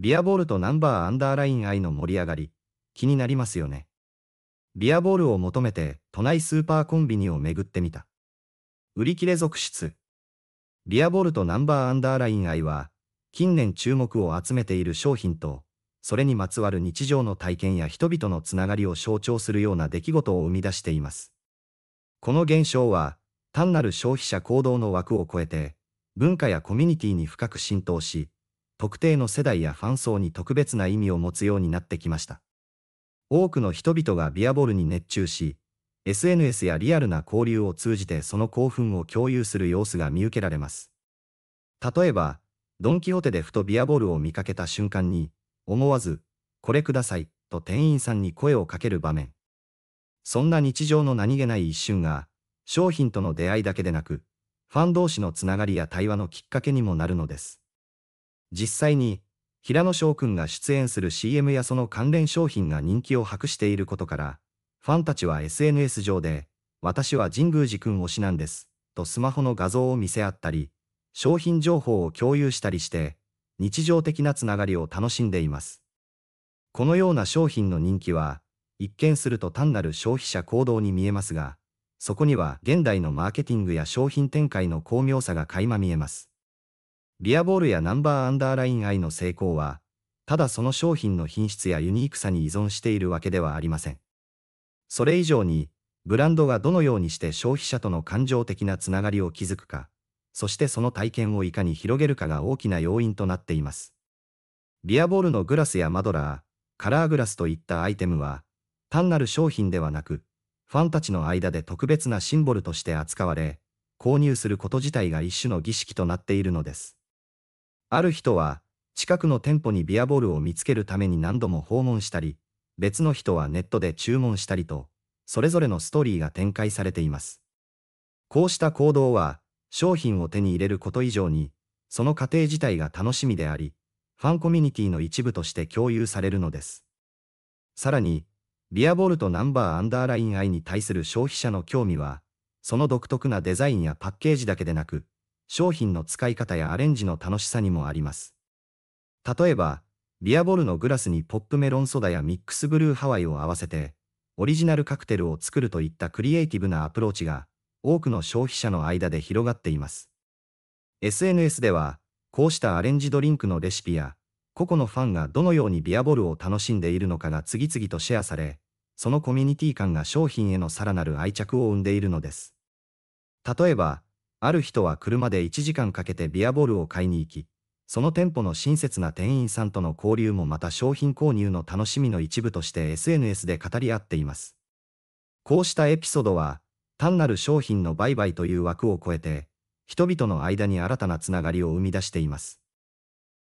ビアボールとナンバーアンダーライン愛の盛り上がり、気になりますよね。ビアボールを求めて都内スーパーコンビニを巡ってみた。売り切れ続出。ビアボールとナンバーアンダーライン愛は、近年注目を集めている商品と、それにまつわる日常の体験や人々のつながりを象徴するような出来事を生み出しています。この現象は、単なる消費者行動の枠を超えて、文化やコミュニティに深く浸透し、特定の世代やファン層に特別な意味を持つようになってきました。多くの人々がビアボールに熱中し、SNS やリアルな交流を通じてその興奮を共有する様子が見受けられます。例えば、ドン・キホーテでふとビアボールを見かけた瞬間に、思わず、これください、と店員さんに声をかける場面。そんな日常の何気ない一瞬が、商品との出会いだけでなく、ファン同士のつながりや対話のきっかけにもなるのです。実際に、平野翔くんが出演する CM やその関連商品が人気を博していることから、ファンたちは SNS 上で、私は神宮寺くん推しなんです、とスマホの画像を見せ合ったり、商品情報を共有したりして、日常的なつながりを楽しんでいます。このような商品の人気は、一見すると単なる消費者行動に見えますが、そこには現代のマーケティングや商品展開の巧妙さが垣間見えます。リアボールやナンバーアンダーラインイの成功は、ただその商品の品質やユニークさに依存しているわけではありません。それ以上に、ブランドがどのようにして消費者との感情的なつながりを築くか、そしてその体験をいかに広げるかが大きな要因となっています。リアボールのグラスやマドラー、カラーグラスといったアイテムは、単なる商品ではなく、ファンたちの間で特別なシンボルとして扱われ、購入すること自体が一種の儀式となっているのです。ある人は、近くの店舗にビアボールを見つけるために何度も訪問したり、別の人はネットで注文したりと、それぞれのストーリーが展開されています。こうした行動は、商品を手に入れること以上に、その過程自体が楽しみであり、ファンコミュニティの一部として共有されるのです。さらに、ビアボールとナンバーアンダーライン愛に対する消費者の興味は、その独特なデザインやパッケージだけでなく、商品の使い方やアレンジの楽しさにもあります。例えば、ビアボルのグラスにポップメロンソダやミックスブルーハワイを合わせて、オリジナルカクテルを作るといったクリエイティブなアプローチが、多くの消費者の間で広がっています。SNS では、こうしたアレンジドリンクのレシピや、個々のファンがどのようにビアボルを楽しんでいるのかが次々とシェアされ、そのコミュニティ感が商品へのさらなる愛着を生んでいるのです。例えば、ある人は車で1時間かけてビアボールを買いに行き、その店舗の親切な店員さんとの交流もまた商品購入の楽しみの一部として SNS で語り合っています。こうしたエピソードは、単なる商品の売買という枠を超えて、人々の間に新たなつながりを生み出しています。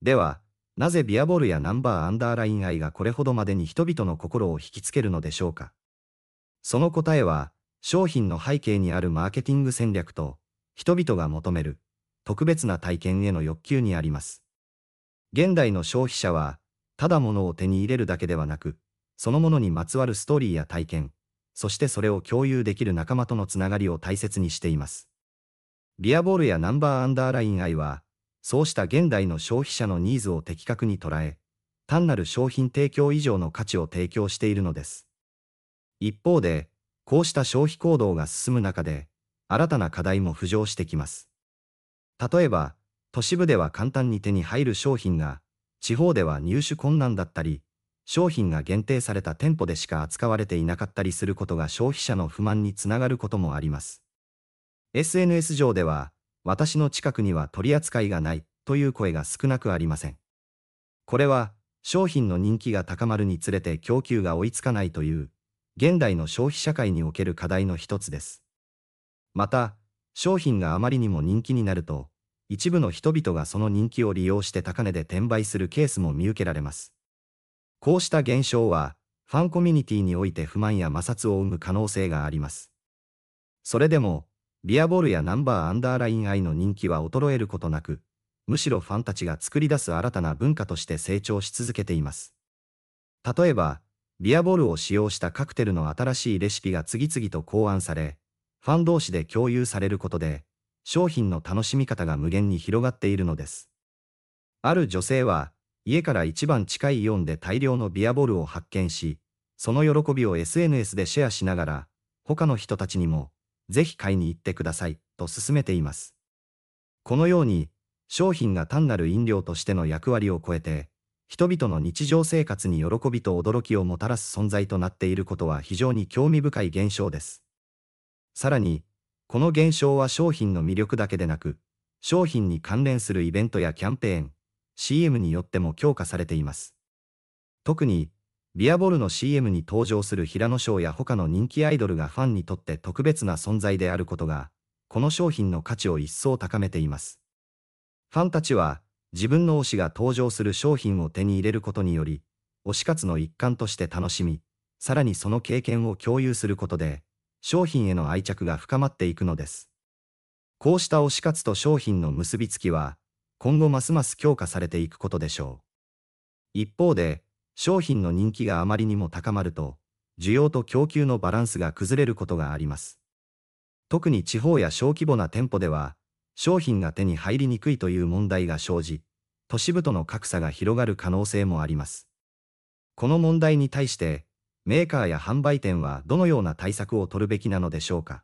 では、なぜビアボールやナンバーアンダーライン愛がこれほどまでに人々の心を引きつけるのでしょうかその答えは、商品の背景にあるマーケティング戦略と、人々が求める特別な体験への欲求にあります。現代の消費者は、ただ物を手に入れるだけではなく、そのものにまつわるストーリーや体験、そしてそれを共有できる仲間とのつながりを大切にしています。リアボールやナンバーアンダーライン愛は、そうした現代の消費者のニーズを的確に捉え、単なる商品提供以上の価値を提供しているのです。一方で、こうした消費行動が進む中で、新たな課題も浮上してきます。例えば、都市部では簡単に手に入る商品が、地方では入手困難だったり、商品が限定された店舗でしか扱われていなかったりすることが消費者の不満につながることもあります。SNS 上では、私の近くには取り扱いがないという声が少なくありません。これは、商品の人気が高まるにつれて供給が追いつかないという、現代の消費社会における課題の一つです。また、商品があまりにも人気になると、一部の人々がその人気を利用して高値で転売するケースも見受けられます。こうした現象は、ファンコミュニティにおいて不満や摩擦を生む可能性があります。それでも、ビアボールやナンバーアンダーラインアイの人気は衰えることなく、むしろファンたちが作り出す新たな文化として成長し続けています。例えば、ビアボールを使用したカクテルの新しいレシピが次々と考案され、ファン同士で共有されることで、商品の楽しみ方が無限に広がっているのです。ある女性は、家から一番近いイオンで大量のビアボールを発見し、その喜びを SNS でシェアしながら、他の人たちにも、ぜひ買いに行ってください、と勧めています。このように、商品が単なる飲料としての役割を超えて、人々の日常生活に喜びと驚きをもたらす存在となっていることは非常に興味深い現象です。さらに、この現象は商品の魅力だけでなく、商品に関連するイベントやキャンペーン、CM によっても強化されています。特に、ビアボルの CM に登場する平野翔や他の人気アイドルがファンにとって特別な存在であることが、この商品の価値を一層高めています。ファンたちは、自分の推しが登場する商品を手に入れることにより、推し活の一環として楽しみ、さらにその経験を共有することで、商品への愛着が深まっていくのです。こうした推し活と商品の結びつきは、今後ますます強化されていくことでしょう。一方で、商品の人気があまりにも高まると、需要と供給のバランスが崩れることがあります。特に地方や小規模な店舗では、商品が手に入りにくいという問題が生じ、都市部との格差が広がる可能性もあります。この問題に対して、メーカーや販売店はどのような対策を取るべきなのでしょうか。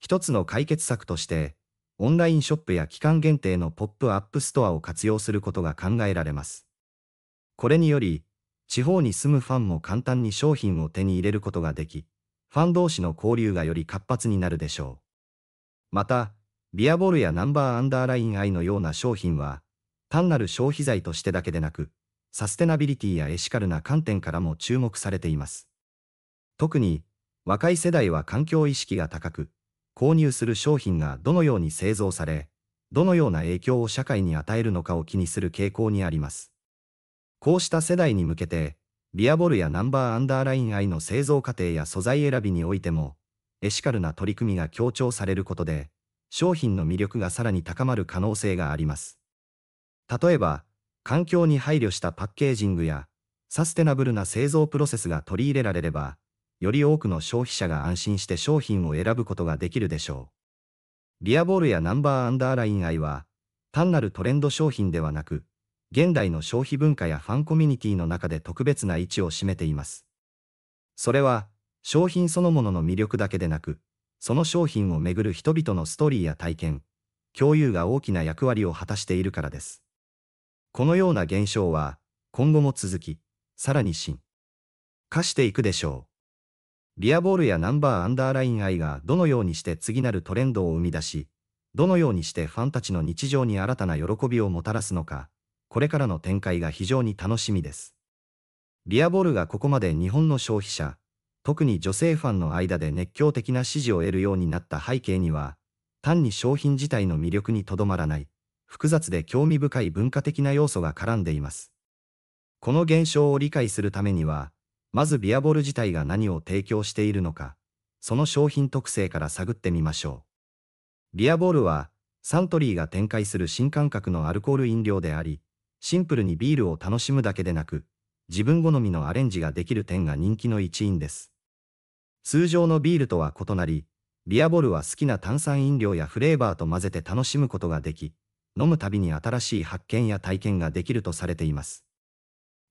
一つの解決策として、オンラインショップや期間限定のポップアップストアを活用することが考えられます。これにより、地方に住むファンも簡単に商品を手に入れることができ、ファン同士の交流がより活発になるでしょう。また、ビアボールやナンバーアンダーラインアイのような商品は、単なる消費財としてだけでなく、サステナビリティやエシカルな観点からも注目されています。特に、若い世代は環境意識が高く、購入する商品がどのように製造され、どのような影響を社会に与えるのかを気にする傾向にあります。こうした世代に向けて、ビアボルやナンバーアンダーライン愛の製造過程や素材選びにおいても、エシカルな取り組みが強調されることで、商品の魅力がさらに高まる可能性があります。例えば、環境に配慮したパッケージングや、サステナブルな製造プロセスが取り入れられれば、より多くの消費者が安心して商品を選ぶことができるでしょう。ビアボールやナンバーアンダーライン愛は、単なるトレンド商品ではなく、現代の消費文化やファンコミュニティの中で特別な位置を占めています。それは、商品そのものの魅力だけでなく、その商品をめぐる人々のストーリーや体験、共有が大きな役割を果たしているからです。このような現象は、今後も続き、さらに進化していくでしょう。リアボールやナンバーアンダーライン愛がどのようにして次なるトレンドを生み出し、どのようにしてファンたちの日常に新たな喜びをもたらすのか、これからの展開が非常に楽しみです。リアボールがここまで日本の消費者、特に女性ファンの間で熱狂的な支持を得るようになった背景には、単に商品自体の魅力にとどまらない、複雑で興味深い文化的な要素が絡んでいます。この現象を理解するためには、まずビアボール自体が何を提供しているのか、その商品特性から探ってみましょう。ビアボールは、サントリーが展開する新感覚のアルコール飲料であり、シンプルにビールを楽しむだけでなく、自分好みのアレンジができる点が人気の一因です。通常のビールとは異なり、ビアボールは好きな炭酸飲料やフレーバーと混ぜて楽しむことができ、飲むたびに新しい発見や体験ができるとされています。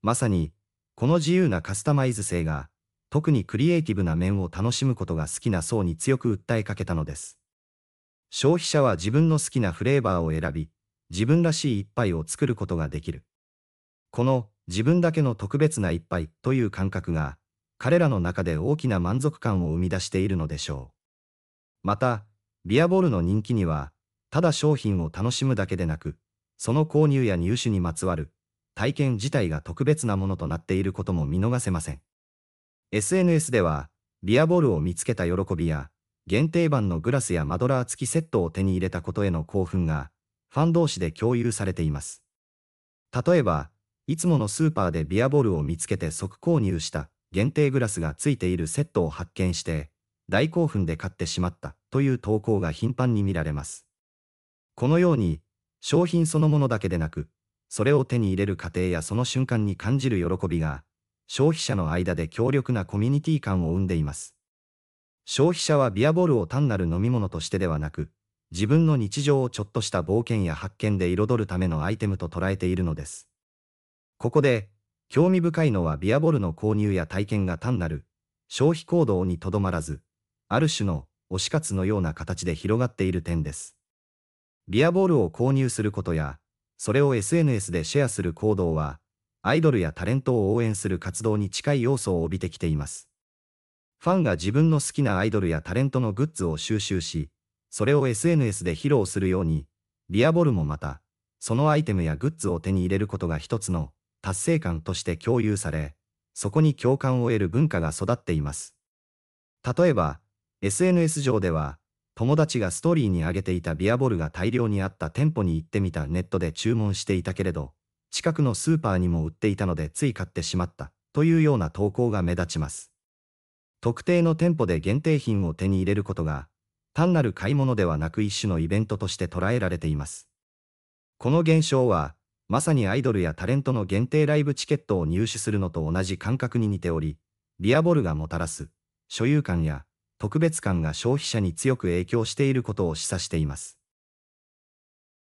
まさに、この自由なカスタマイズ性が、特にクリエイティブな面を楽しむことが好きな層に強く訴えかけたのです。消費者は自分の好きなフレーバーを選び、自分らしい一杯を作ることができる。この自分だけの特別な一杯という感覚が、彼らの中で大きな満足感を生み出しているのでしょう。また、ビアボールの人気には、ただ商品を楽しむだけでなく、その購入や入手にまつわる体験自体が特別なものとなっていることも見逃せません。SNS では、ビアボールを見つけた喜びや、限定版のグラスやマドラー付きセットを手に入れたことへの興奮が、ファン同士で共有されています。例えば、いつものスーパーでビアボールを見つけて即購入した限定グラスが付いているセットを発見して、大興奮で買ってしまったという投稿が頻繁に見られます。このように、商品そのものだけでなく、それを手に入れる過程やその瞬間に感じる喜びが、消費者の間で強力なコミュニティ感を生んでいます。消費者はビアボールを単なる飲み物としてではなく、自分の日常をちょっとした冒険や発見で彩るためのアイテムと捉えているのです。ここで、興味深いのはビアボールの購入や体験が単なる消費行動にとどまらず、ある種の推し活のような形で広がっている点です。ビアボールを購入することや、それを SNS でシェアする行動は、アイドルやタレントを応援する活動に近い要素を帯びてきています。ファンが自分の好きなアイドルやタレントのグッズを収集し、それを SNS で披露するように、ビアボールもまた、そのアイテムやグッズを手に入れることが一つの達成感として共有され、そこに共感を得る文化が育っています。例えば、SNS 上では、友達がストーリーに上げていたビアボールが大量にあった店舗に行ってみたネットで注文していたけれど、近くのスーパーにも売っていたのでつい買ってしまったというような投稿が目立ちます。特定の店舗で限定品を手に入れることが、単なる買い物ではなく一種のイベントとして捉えられています。この現象は、まさにアイドルやタレントの限定ライブチケットを入手するのと同じ感覚に似ており、ビアボルがもたらす所有感や特別感が消費者に強く影響していることを示唆しています。